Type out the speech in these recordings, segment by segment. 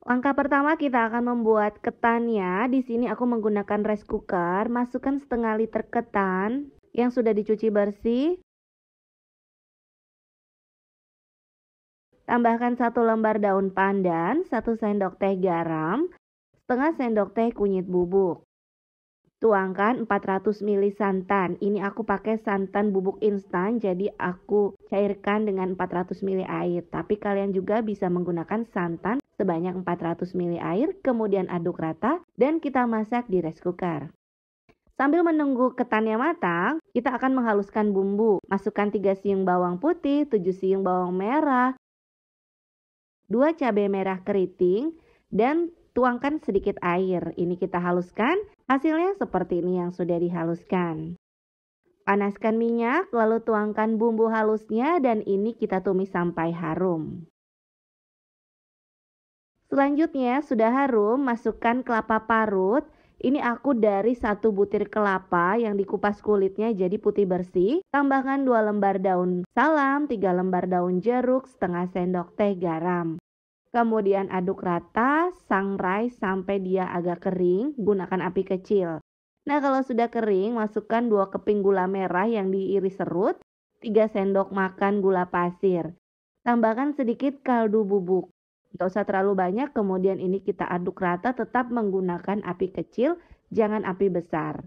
Langkah pertama kita akan membuat ketannya. Di sini aku menggunakan rice cooker. Masukkan setengah liter ketan yang sudah dicuci bersih. Tambahkan satu lembar daun pandan, satu sendok teh garam, setengah sendok teh kunyit bubuk. Tuangkan 400 ml santan. Ini aku pakai santan bubuk instan, jadi aku cairkan dengan 400 ml air. Tapi kalian juga bisa menggunakan santan sebanyak 400 ml air, kemudian aduk rata dan kita masak di rice cooker. Sambil menunggu ketannya matang, kita akan menghaluskan bumbu. Masukkan 3 siung bawang putih, 7 siung bawang merah, 2 cabai merah keriting, dan tuangkan sedikit air. Ini kita haluskan, hasilnya seperti ini yang sudah dihaluskan. Panaskan minyak, lalu tuangkan bumbu halusnya dan ini kita tumis sampai harum. Selanjutnya sudah harum, masukkan kelapa parut. Ini aku dari satu butir kelapa yang dikupas kulitnya jadi putih bersih. Tambahkan 2 lembar daun salam, 3 lembar daun jeruk, setengah sendok teh garam. Kemudian aduk rata, sangrai sampai dia agak kering, gunakan api kecil. Nah kalau sudah kering, masukkan 2 keping gula merah yang diiris serut, 3 sendok makan gula pasir. Tambahkan sedikit kaldu bubuk. Nggak usah terlalu banyak, kemudian ini kita aduk rata tetap menggunakan api kecil, jangan api besar.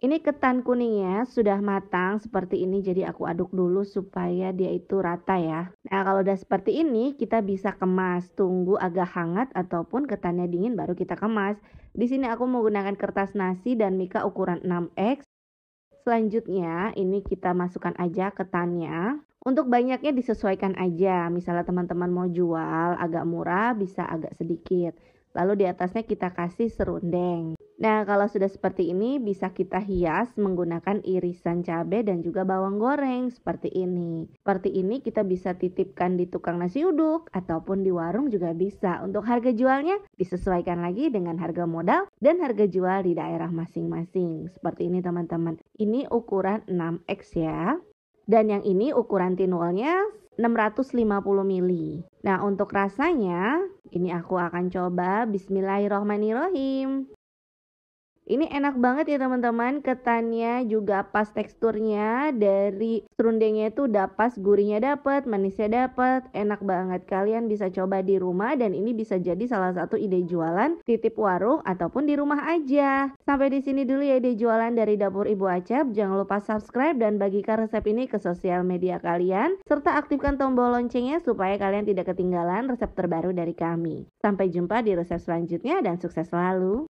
Ini ketan kuningnya sudah matang seperti ini jadi aku aduk dulu supaya dia itu rata ya. Nah kalau udah seperti ini kita bisa kemas tunggu agak hangat ataupun ketannya dingin baru kita kemas. Di sini aku menggunakan kertas nasi dan mika ukuran 6x. Selanjutnya ini kita masukkan aja ketannya. Untuk banyaknya disesuaikan aja. Misalnya teman-teman mau jual agak murah bisa agak sedikit. Lalu di atasnya kita kasih serundeng. Nah, kalau sudah seperti ini bisa kita hias menggunakan irisan cabai dan juga bawang goreng seperti ini. Seperti ini kita bisa titipkan di tukang nasi uduk ataupun di warung juga bisa. Untuk harga jualnya disesuaikan lagi dengan harga modal dan harga jual di daerah masing-masing. Seperti ini teman-teman. Ini ukuran 6X ya. Dan yang ini ukuran tinolnya 650 ml. Nah, untuk rasanya ini aku akan coba bismillahirrahmanirrahim. Ini enak banget ya teman-teman, ketannya juga pas teksturnya dari serundengnya itu udah pas, gurihnya dapet, manisnya dapet, enak banget. Kalian bisa coba di rumah dan ini bisa jadi salah satu ide jualan titip warung ataupun di rumah aja. Sampai di sini dulu ya ide jualan dari dapur Ibu Acep. Jangan lupa subscribe dan bagikan resep ini ke sosial media kalian serta aktifkan tombol loncengnya supaya kalian tidak ketinggalan resep terbaru dari kami. Sampai jumpa di resep selanjutnya dan sukses selalu.